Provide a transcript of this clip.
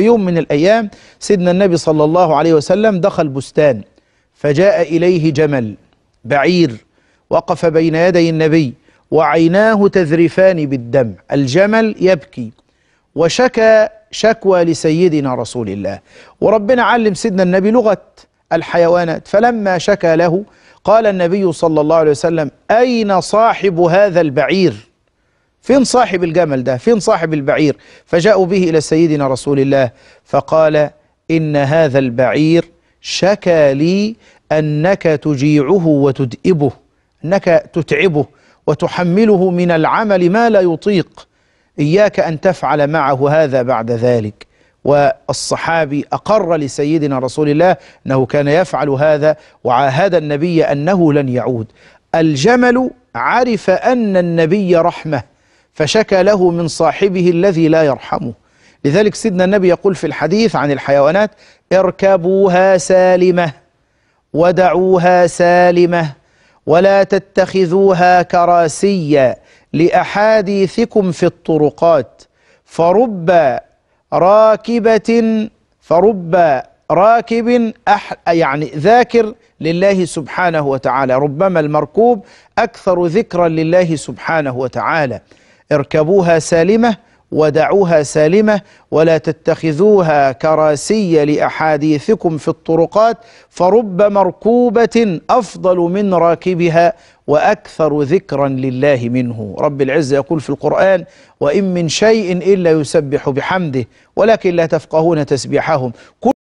في يوم من الأيام سيدنا النبي صلى الله عليه وسلم دخل بستان فجاء إليه جمل بعير وقف بين يدي النبي وعيناه تذرفان بالدم الجمل يبكي وشكى شكوى لسيدنا رسول الله وربنا علم سيدنا النبي لغة الحيوانات فلما شكى له قال النبي صلى الله عليه وسلم أين صاحب هذا البعير فين صاحب الجمل ده فين صاحب البعير فجاءوا به إلى سيدنا رسول الله فقال إن هذا البعير شكى لي أنك تجيعه وتدئبه أنك تتعبه وتحمله من العمل ما لا يطيق إياك أن تفعل معه هذا بعد ذلك والصحابي أقر لسيدنا رسول الله أنه كان يفعل هذا وعاهد النبي أنه لن يعود الجمل عرف أن النبي رحمه فشكى له من صاحبه الذي لا يرحمه لذلك سيدنا النبي يقول في الحديث عن الحيوانات اركبوها سالمة ودعوها سالمة ولا تتخذوها كراسيا لأحاديثكم في الطرقات فرب راكبة فرب راكب أح يعني ذاكر لله سبحانه وتعالى ربما المركوب أكثر ذكرا لله سبحانه وتعالى اركبوها سالمة ودعوها سالمة ولا تتخذوها كراسي لأحاديثكم في الطرقات فرب مركوبة أفضل من راكبها وأكثر ذكرا لله منه رب العزة يقول في القرآن وإن من شيء إلا يسبح بحمده ولكن لا تفقهون تسبيحهم